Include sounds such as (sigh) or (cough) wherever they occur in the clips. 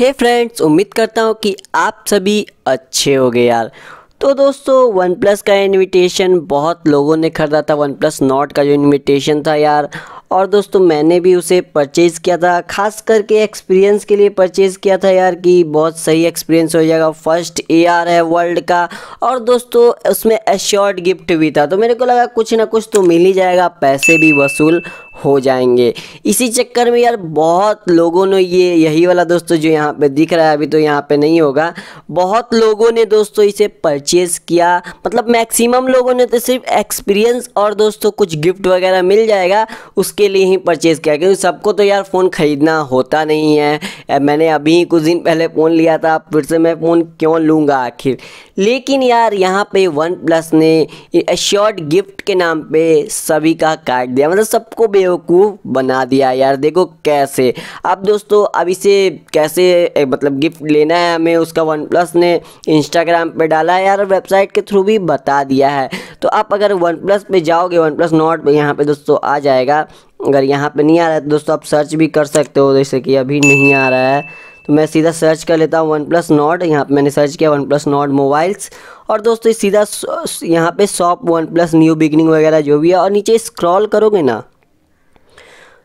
हे friends उम्मीद करता हूँ कि आप सभी अच्छे हो गए यार तो दोस्तों वन प्लस का इन्विटेशन बहुत लोगों ने खरीदा था वन प्लस नॉट का जो इन्विटेशन था यार और दोस्तों मैंने भी उसे परचेज़ किया था खास करके एक्सपीरियंस के लिए परचेज़ किया था यार कि बहुत सही एक्सपीरियंस हो जाएगा फर्स्ट एआर है वर्ल्ड का और दोस्तों उसमें एश्योर्ड गिफ्ट भी था तो मेरे को लगा कुछ ना कुछ तो मिल ही जाएगा पैसे भी वसूल हो जाएंगे इसी चक्कर में यार बहुत लोगों ने ये यही वाला दोस्तों जो यहाँ पे दिख रहा है अभी तो यहाँ पे नहीं होगा बहुत लोगों ने दोस्तों इसे परचेज़ किया मतलब मैक्सिमम लोगों ने तो सिर्फ एक्सपीरियंस और दोस्तों कुछ गिफ्ट वगैरह मिल जाएगा उसके लिए ही परचेज़ किया क्योंकि सबको तो यार फ़ोन ख़रीदना होता नहीं है मैंने अभी कुछ दिन पहले फ़ोन लिया था फिर से मैं फ़ोन क्यों लूँगा आखिर लेकिन यार यहाँ पे वन प्लस ने एश्योर्ड गिफ्ट के नाम पर सभी का काट दिया मतलब सबको बेव बेवकूफ़ बना दिया यार देखो कैसे अब दोस्तों अब इसे कैसे ए, मतलब गिफ्ट लेना है हमें उसका वन प्लस ने इंस्टाग्राम पे डाला है यार वेबसाइट के थ्रू भी बता दिया है तो आप अगर वन प्लस पे जाओगे वन प्लस नोट पे यहाँ पे दोस्तों आ जाएगा अगर यहाँ पे नहीं आ रहा है तो दोस्तों आप सर्च भी कर सकते हो जैसे कि अभी नहीं आ रहा है तो मैं सीधा सर्च कर लेता हूँ वन प्लस नॉट यहाँ पर मैंने सर्च किया वन प्लस नॉट मोबाइल्स और दोस्तों सीधा यहाँ पे shop OnePlus new beginning वगैरह जो भी है और नीचे स्क्रॉल करोगे ना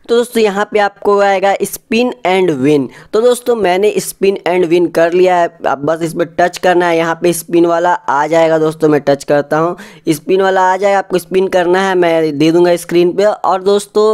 तो दोस्तों यहाँ पे आपको आएगा स्पिन एंड विन तो दोस्तों मैंने स्पिन एंड विन कर लिया है अब बस पर टच करना है यहाँ पे स्पिन वाला आ जाएगा दोस्तों मैं टच करता हूँ स्पिन वाला आ जाएगा आपको स्पिन करना है मैं दे दूँगा स्क्रीन पे और दोस्तों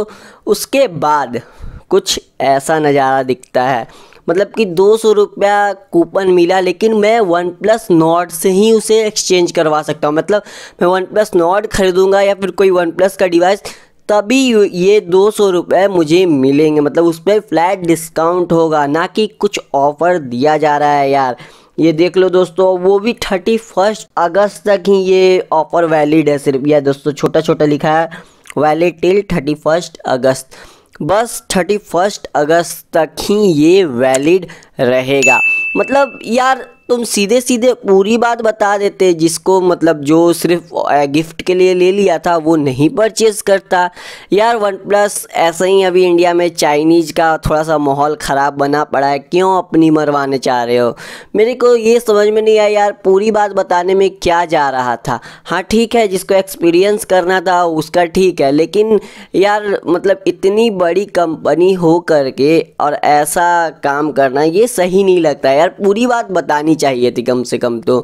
उसके बाद कुछ ऐसा नज़ारा दिखता है मतलब कि दो सौ रुपया कूपन मिला लेकिन मैं वन प्लस नॉट से ही उसे एक्सचेंज करवा सकता हूँ मतलब मैं वन प्लस नॉट खरीदूँगा या फिर कोई वन प्लस का डिवाइस तभी ये दो सौ रुपये मुझे मिलेंगे मतलब उस पर फ्लैट डिस्काउंट होगा ना कि कुछ ऑफ़र दिया जा रहा है यार ये देख लो दोस्तों वो भी थर्टी फर्स्ट अगस्त तक ही ये ऑफ़र वैलिड है सिर्फ यह दोस्तों छोटा छोटा लिखा है valid till thirty first August बस थर्टी फर्स्ट अगस्त तक ही ये वैलिड रहेगा मतलब यार तुम सीधे सीधे पूरी बात बता देते जिसको मतलब जो सिर्फ गिफ्ट के लिए ले लिया था वो नहीं परचेज करता यार वन प्लस ऐसे ही अभी इंडिया में चाइनीज़ का थोड़ा सा माहौल ख़राब बना पड़ा है क्यों अपनी मरवाने चाह रहे हो मेरे को ये समझ में नहीं आया यार पूरी बात बताने में क्या जा रहा था हाँ ठीक है जिसको एक्सपीरियंस करना था उसका ठीक है लेकिन यार मतलब इतनी बड़ी कंपनी हो करके और ऐसा काम करना ये सही नहीं लगता यार पूरी बात बतानी आनी चाहिए थी कम से कम तो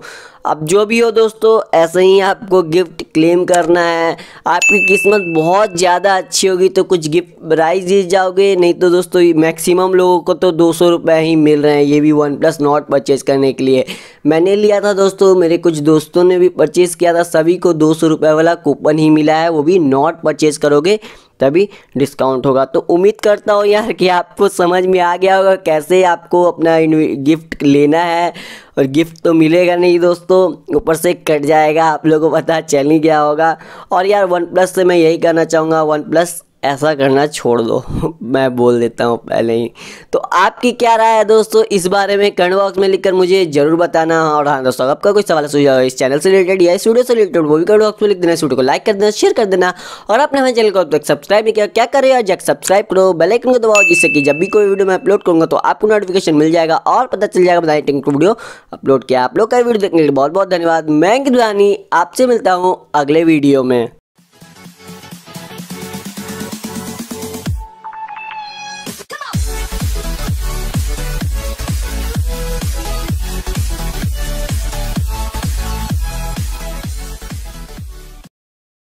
अब जो भी हो दोस्तों ऐसे ही आपको गिफ्ट क्लेम करना है आपकी किस्मत बहुत ज़्यादा अच्छी होगी तो कुछ गिफ्ट प्राइज जीत जाओगे नहीं तो दोस्तों मैक्सिमम लोगों को तो दो सौ रुपये ही मिल रहे हैं ये भी वन प्लस नॉट परचेज़ करने के लिए मैंने लिया था दोस्तों मेरे कुछ दोस्तों ने भी परचेज़ किया था सभी को दो सौ रुपये वाला कूपन ही मिला है वो भी नॉट परचेज़ करोगे तभी डिस्काउंट होगा तो उम्मीद करता हूँ यार कि आपको समझ में आ गया होगा कैसे आपको अपना गिफ्ट लेना है और गिफ्ट तो मिलेगा नहीं दोस्तों ऊपर से कट जाएगा आप लोगों को पता चल ही गया होगा और यार वन प्लस से मैं यही कहना चाहूँगा वन प्लस ऐसा करना छोड़ दो (laughs) मैं बोल देता हूँ पहले ही तो आपकी क्या राय है दोस्तों इस बारे में कमेंट बॉक्स में लिखकर मुझे जरूर बताना और हाँ दोस्तों आपका कोई सवाल सुझाव इस चैनल से रिलेटेड या इस वीडियो से रिलेटेड वो भी कमेंट बॉक्स में लिख देना इस वीडियो को लाइक कर देना शेयर कर देना और अपने हमारे चैनल को अब तक सब्सक्राइब नहीं किया क्या करें जब सब्सक्राइब करो बेलाइकन को दबाओ जिससे कि जब भी कोई वीडियो मैं अपलोड करूँगा तो आपको नोटिफिकेशन मिल जाएगा और पता चल जाएगा बताएं टिंग वीडियो अपलोड किया आप लोग का वीडियो देखने के लिए बहुत बहुत धन्यवाद मैं अंकित आपसे मिलता हूँ अगले वीडियो में